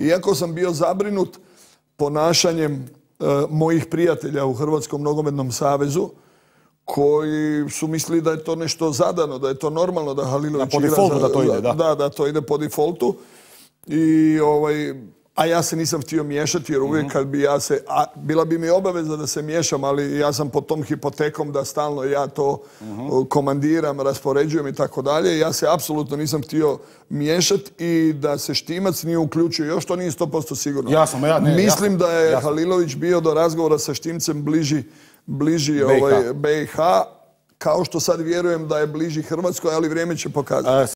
Iako sam bio zabrinut ponašanjem e, mojih prijatelja u Hrvatskom nogometnom savezu, koji su mislili da je to nešto zadano, da je to normalno da Halilović igra. Da, to ide, Da, da to ide po defaultu. I ovaj, a ja se nisam htio miješati jer uvijek mhm. kad bi ja se, a bila bi mi obaveza da se miješam, ali ja sam pod tom hipotekom da stalno ja to mhm. komandiram, raspoređujem i tako dalje. Ja se apsolutno nisam htio miješati i da se Štimac nije uključio još, to nije 100% sigurno. Mislim da je Halilović bio do razgovora sa Štimcem bliži, bliži BiH. Ovaj, kao što sad vjerujem da je bliži Hrvatskoj, ali vrijeme će pokazati.